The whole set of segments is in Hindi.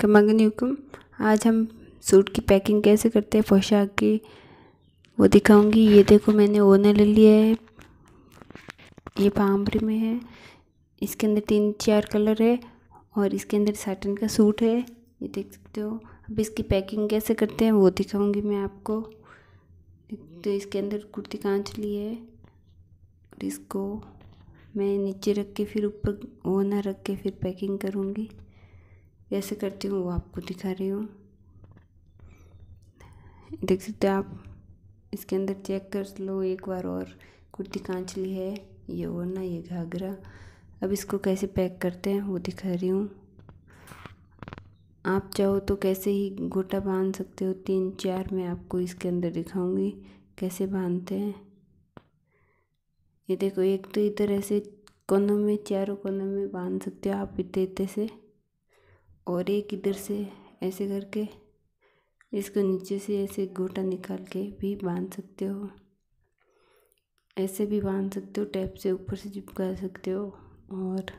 कमांगनी हुकुम आज हम सूट की पैकिंग कैसे करते हैं पोशाक की वो दिखाऊंगी ये देखो मैंने ओना ले लिया है ये पाम्बरी में है इसके अंदर तीन चार कलर है और इसके अंदर साटन का सूट है ये देख सकते हो अब इसकी पैकिंग कैसे करते हैं वो दिखाऊंगी मैं आपको तो इसके अंदर कुर्ती कांच ली है और इसको मैं नीचे रख के फिर ऊपर ओना रख के फिर पैकिंग करूँगी कैसे करती हूँ वो आपको दिखा रही हूँ देख सकते हैं आप इसके अंदर चेक कर लो एक बार और कुर्ती कांच ली है ये ओढ़ना ये घाघरा अब इसको कैसे पैक करते हैं वो दिखा रही हूँ आप चाहो तो कैसे ही गोटा बांध सकते हो तीन चार मैं आपको इसके अंदर दिखाऊंगी कैसे बांधते हैं ये देखो एक तो इधर ऐसे कोनों में चारों कोनों में बांध सकते हो आप इतने इतने से और एक इधर से ऐसे करके इसको नीचे से ऐसे गोटा निकाल के भी बांध सकते हो ऐसे भी बांध सकते हो टैप से ऊपर से चिपका सकते हो और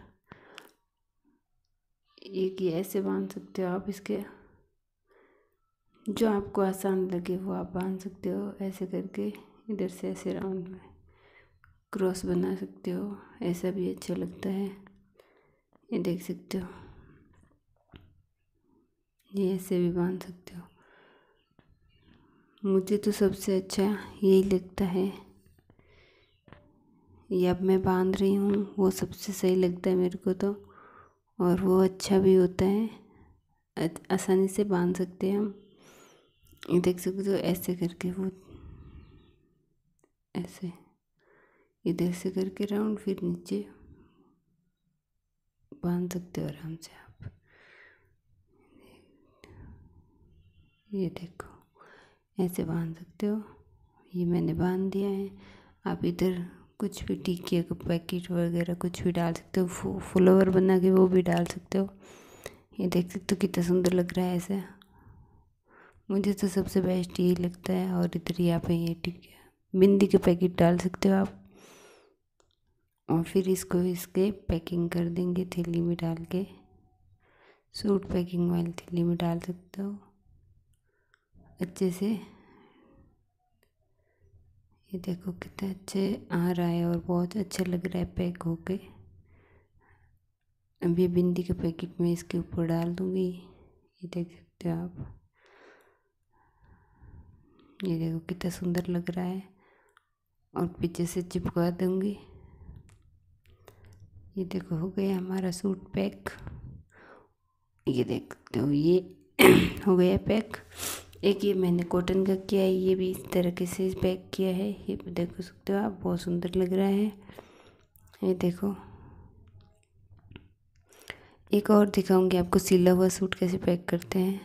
एक ये ऐसे बांध सकते हो आप इसके जो आपको आसान लगे वो आप बांध सकते हो ऐसे करके इधर से ऐसे राउंड में क्रॉस बना सकते हो ऐसा भी अच्छा लगता है ये देख सकते हो ये ऐसे भी बांध सकते हो मुझे तो सबसे अच्छा यही लगता है ये अब मैं बांध रही हूँ वो सबसे सही लगता है मेरे को तो और वो अच्छा भी होता है आसानी से बांध सकते हैं हम ये देख सकते हो ऐसे करके वो ऐसे इधर से करके राउंड फिर नीचे बांध सकते हो आराम से आप ये देखो ऐसे बांध सकते हो ये मैंने बांध दिया है आप इधर कुछ भी टीके का पैकेट वगैरह कुछ भी डाल सकते हो फ्लोवर बना के वो भी डाल सकते हो ये देख सकते हो कितना सुंदर लग रहा है ऐसे मुझे तो सबसे बेस्ट यही लगता है और इधर ही आप ये टीके बिंदी के पैकेट डाल सकते हो आप और फिर इसको इसके पैकिंग कर देंगे थैली में डाल के सूट पैकिंग वाली थैली में डाल सकते हो अच्छे से ये देखो कितने अच्छे आ रहा है और बहुत अच्छा लग रहा है पैक होके के अभी बिंदी के पैकेट में इसके ऊपर डाल दूँगी ये देख सकते हो आप ये देखो कितना सुंदर लग रहा है और पीछे से चिपका दूँगी ये देखो हो गया हमारा सूट पैक ये देख सकते हो ये हो गया पैक एक ये मैंने कॉटन का किया है ये भी इस तरीके से पैक किया है ये देख सकते हो आप बहुत सुंदर लग रहा है ये देखो एक और दिखाऊंगी आपको सिला हुआ सूट कैसे पैक करते हैं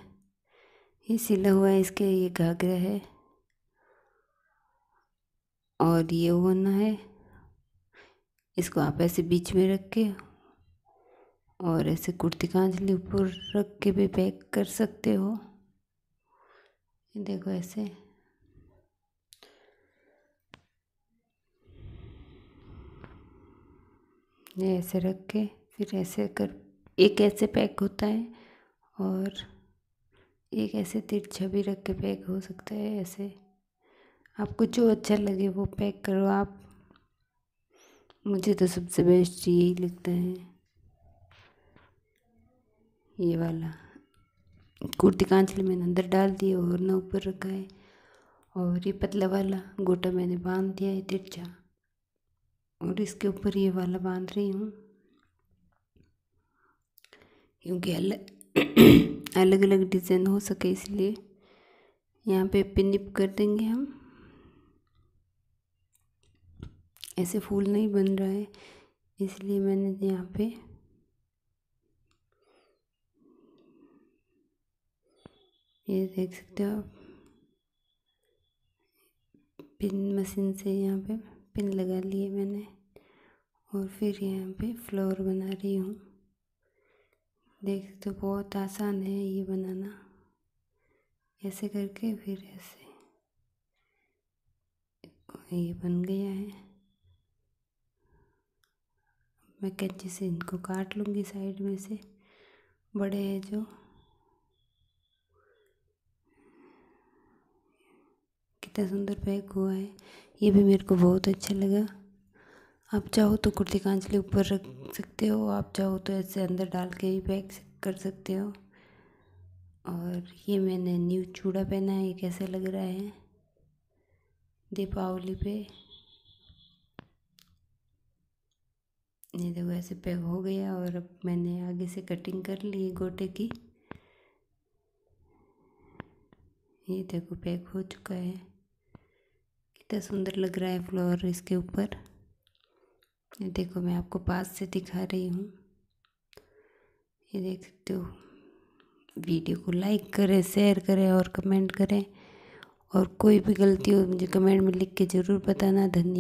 ये सिला हुआ है इसके ये घाघरा है और ये होना है इसको आप ऐसे बीच में रख के और ऐसे कुर्ती कांजली ऊपर रख के भी पैक कर सकते हो देखो ऐसे ये ऐसे रख के फिर ऐसे कर एक ऐसे पैक होता है और एक ऐसे तिरछा भी रख के पैक हो सकता है ऐसे आपको जो अच्छा लगे वो पैक करो आप मुझे तो सबसे बेस्ट यही लगता है ये वाला कुर्ती कांचल मैंने अंदर डाल दी और ना ऊपर रखा है और ये पतला वाला गोटा मैंने बांध दिया है तिरछा और इसके ऊपर ये वाला बांध रही हूँ क्योंकि अलग अलग अलग डिज़ाइन हो सके इसलिए यहाँ पे पिनिप कर देंगे हम ऐसे फूल नहीं बन रहा है इसलिए मैंने यहाँ पे ये देख सकते हो आप पिन मशीन से यहाँ पे पिन लगा लिए मैंने और फिर यहाँ पे फ्लोर बना रही हूँ देख सकते हो बहुत आसान है ये बनाना ऐसे करके फिर ऐसे ये बन गया है मैं कैंची से इनको काट लूँगी साइड में से बड़े हैं जो कितना सुंदर पैक हुआ है ये भी मेरे को बहुत अच्छा लगा आप चाहो तो कुर्ती का ऊपर रख सकते हो आप चाहो तो ऐसे अंदर डाल के ही पैक कर सकते हो और ये मैंने न्यू चूड़ा पहना है ये कैसा लग रहा है दीपावली पे ये देखो ऐसे पैक हो गया और अब मैंने आगे से कटिंग कर ली गोटे की ये देखो पैक हो चुका है कितना सुंदर लग रहा है फ्लावर इसके ऊपर ये देखो मैं आपको पास से दिखा रही हूँ ये देख सकते हो वीडियो को लाइक करें शेयर करें और कमेंट करें और कोई भी गलती हो मुझे कमेंट में लिख के ज़रूर बताना धन्यवाद